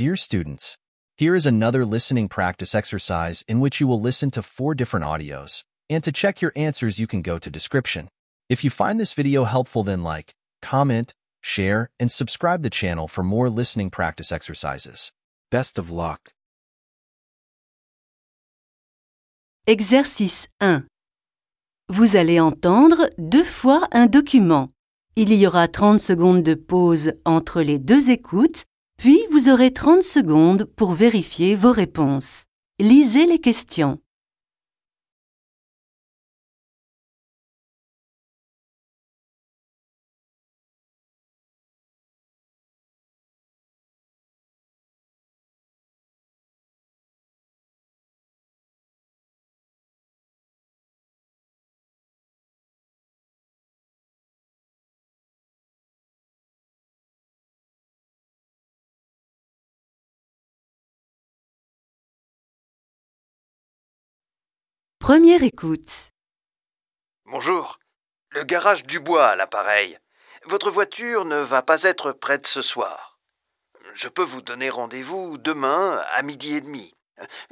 Dear students, here is another listening practice exercise in which you will listen to four different audios, and to check your answers you can go to description. If you find this video helpful then like, comment, share, and subscribe the channel for more listening practice exercises. Best of luck! Exercice 1. Vous allez entendre deux fois un document. Il y aura 30 secondes de pause entre les deux écoutes Puis vous aurez 30 secondes pour vérifier vos réponses. Lisez les questions. Première écoute. Bonjour. Le garage Dubois à l'appareil. Votre voiture ne va pas être prête ce soir. Je peux vous donner rendez-vous demain à midi et demi.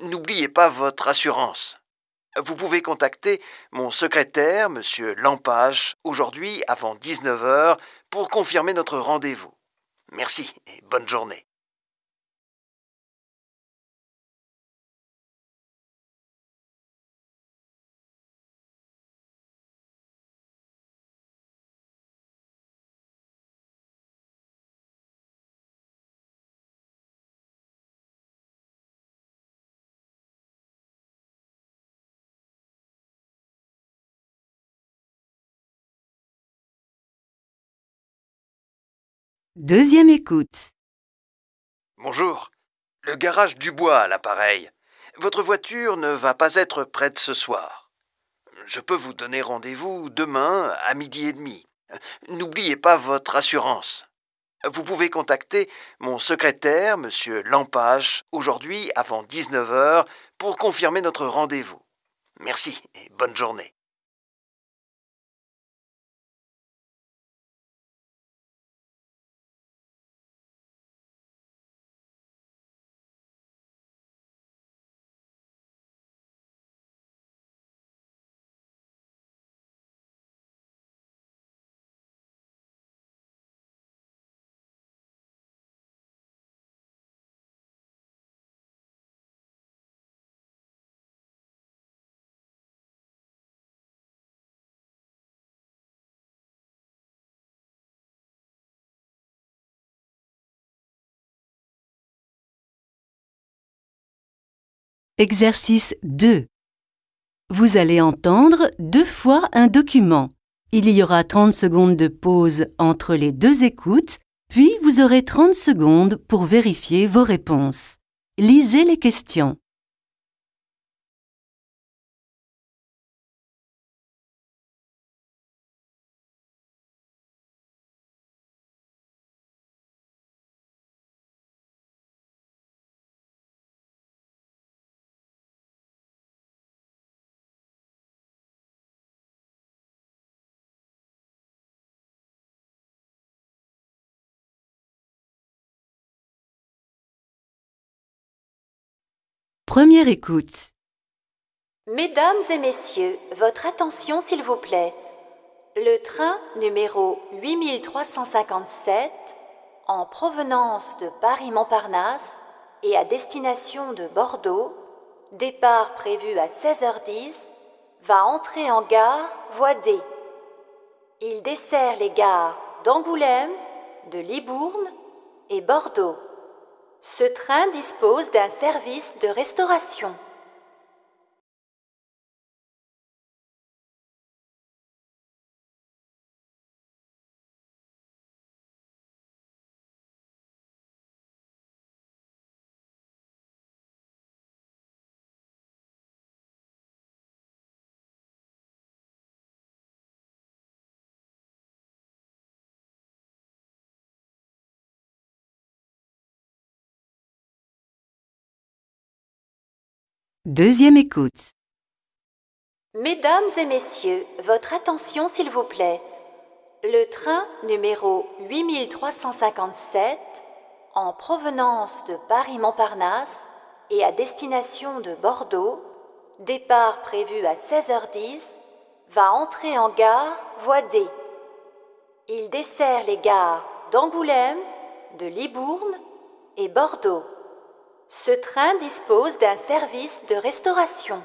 N'oubliez pas votre assurance. Vous pouvez contacter mon secrétaire, M. Lampage, aujourd'hui avant 19h pour confirmer notre rendez-vous. Merci et bonne journée. Deuxième écoute. Bonjour. Le garage Dubois à l'appareil. Votre voiture ne va pas être prête ce soir. Je peux vous donner rendez-vous demain à midi et demi. N'oubliez pas votre assurance. Vous pouvez contacter mon secrétaire, M. Lampage, aujourd'hui avant 19h pour confirmer notre rendez-vous. Merci et bonne journée. Exercice 2. Vous allez entendre deux fois un document. Il y aura 30 secondes de pause entre les deux écoutes, puis vous aurez 30 secondes pour vérifier vos réponses. Lisez les questions. Première écoute. Mesdames et messieurs, votre attention s'il vous plaît. Le train numéro 8357, en provenance de Paris-Montparnasse et à destination de Bordeaux, départ prévu à 16h10, va entrer en gare voie D. Il dessert les gares d'Angoulême, de Libourne et Bordeaux. Ce train dispose d'un service de restauration. Deuxième écoute. Mesdames et messieurs, votre attention s'il vous plaît. Le train numéro 8357, en provenance de Paris-Montparnasse et à destination de Bordeaux, départ prévu à 16h10, va entrer en gare voie D. Il dessert les gares d'Angoulême, de Libourne et Bordeaux. Ce train dispose d'un service de restauration.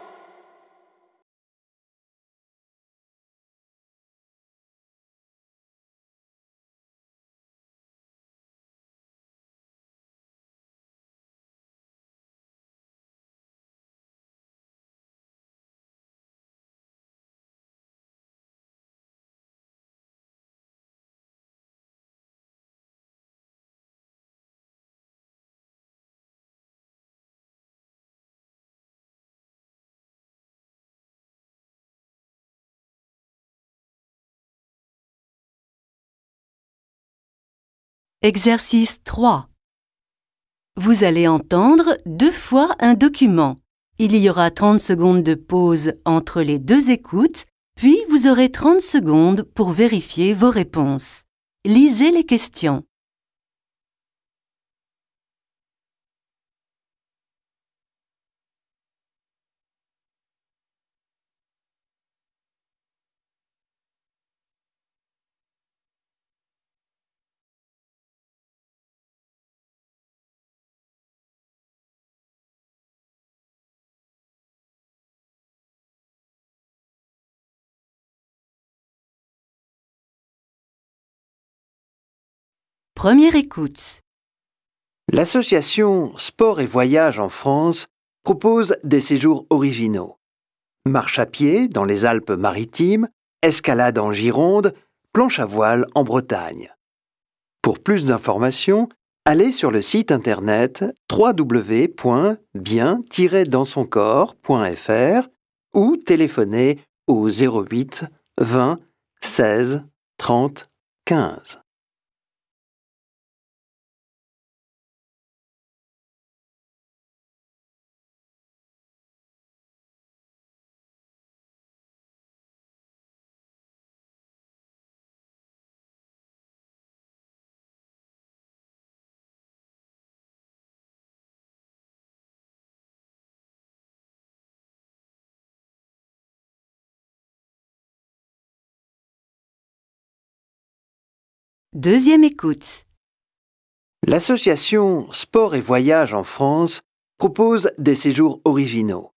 Exercice 3. Vous allez entendre deux fois un document. Il y aura 30 secondes de pause entre les deux écoutes, puis vous aurez 30 secondes pour vérifier vos réponses. Lisez les questions. Première écoute. L'association Sport et Voyage en France propose des séjours originaux. Marche à pied dans les Alpes-Maritimes, escalade en Gironde, planche à voile en Bretagne. Pour plus d'informations, allez sur le site internet www.bien-dansoncorps.fr ou téléphonez au 08 20 16 30 15. Deuxième écoute. L'association Sport et Voyage en France propose des séjours originaux.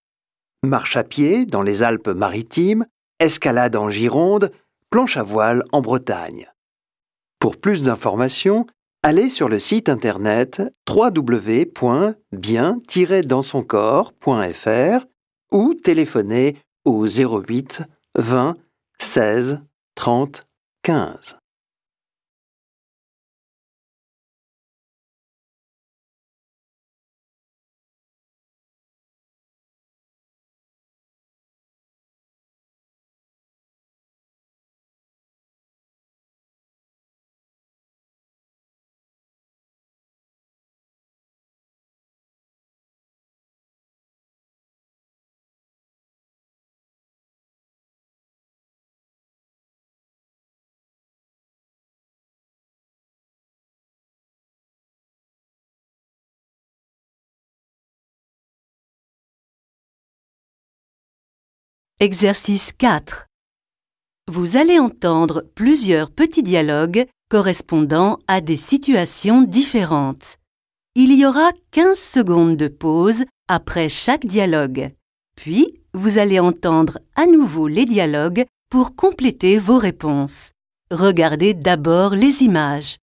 Marche à pied dans les Alpes-Maritimes, escalade en Gironde, planche à voile en Bretagne. Pour plus d'informations, allez sur le site internet www.bien-dansoncorps.fr ou téléphonez au 08 20 16 30 15. Exercice 4. Vous allez entendre plusieurs petits dialogues correspondant à des situations différentes. Il y aura 15 secondes de pause après chaque dialogue. Puis, vous allez entendre à nouveau les dialogues pour compléter vos réponses. Regardez d'abord les images.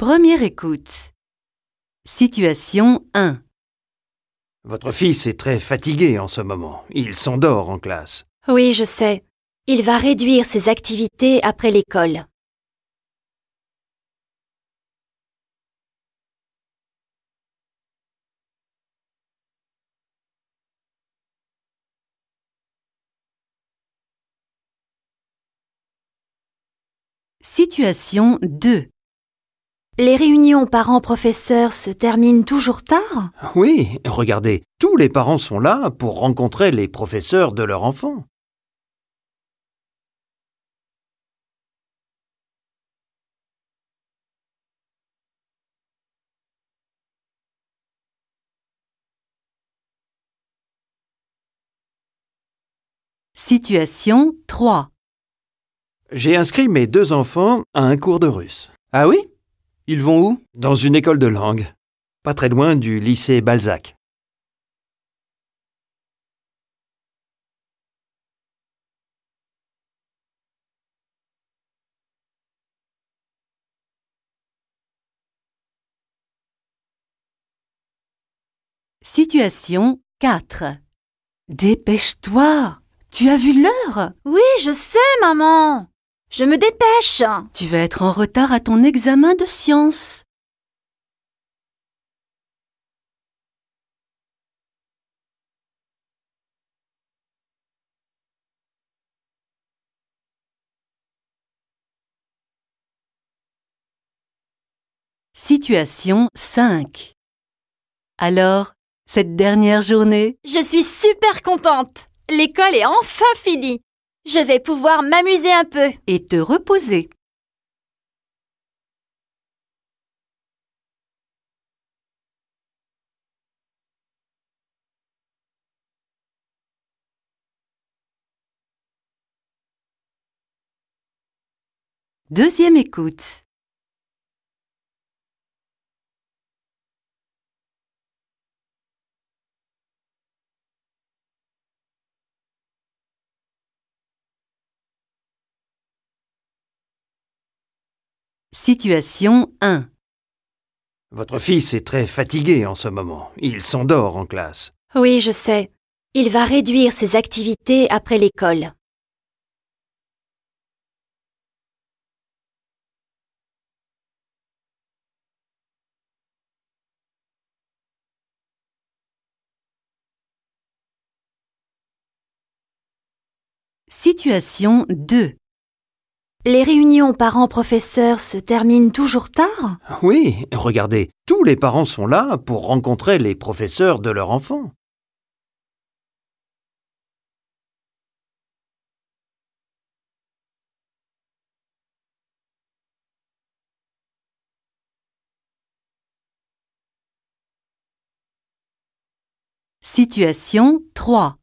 Première écoute. Situation 1. Votre fils est très fatigué en ce moment. Il s'endort en classe. Oui, je sais. Il va réduire ses activités après l'école. Situation 2. Les réunions parents-professeurs se terminent toujours tard Oui, regardez, tous les parents sont là pour rencontrer les professeurs de leurs enfants. Situation 3 J'ai inscrit mes deux enfants à un cours de russe. Ah oui ils vont où Dans une école de langue, pas très loin du lycée Balzac. Situation 4 Dépêche-toi Tu as vu l'heure Oui, je sais, maman je me dépêche Tu vas être en retard à ton examen de sciences. Situation 5 Alors, cette dernière journée Je suis super contente L'école est enfin finie je vais pouvoir m'amuser un peu. Et te reposer. Deuxième écoute. Situation 1 Votre fils est très fatigué en ce moment. Il s'endort en classe. Oui, je sais. Il va réduire ses activités après l'école. Situation 2 les réunions parents-professeurs se terminent toujours tard Oui, regardez, tous les parents sont là pour rencontrer les professeurs de leur enfant. Situation 3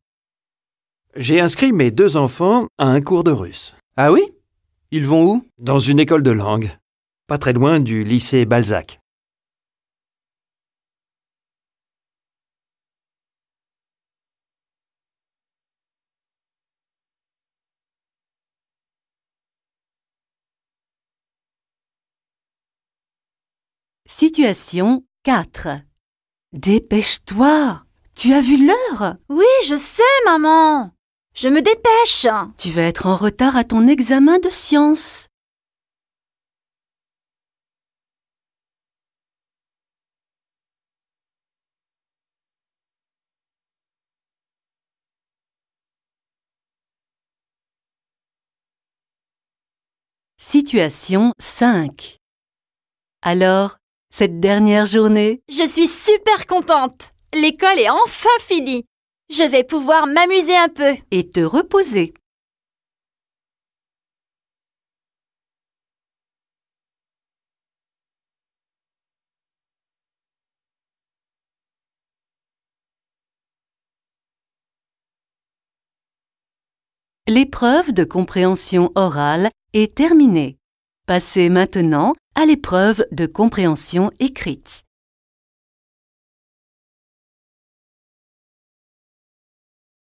J'ai inscrit mes deux enfants à un cours de russe. Ah oui ils vont où Dans une école de langue, pas très loin du lycée Balzac. Situation 4 Dépêche-toi Tu as vu l'heure Oui, je sais, maman je me dépêche Tu vas être en retard à ton examen de science. Situation 5 Alors, cette dernière journée Je suis super contente L'école est enfin finie je vais pouvoir m'amuser un peu. Et te reposer. L'épreuve de compréhension orale est terminée. Passez maintenant à l'épreuve de compréhension écrite.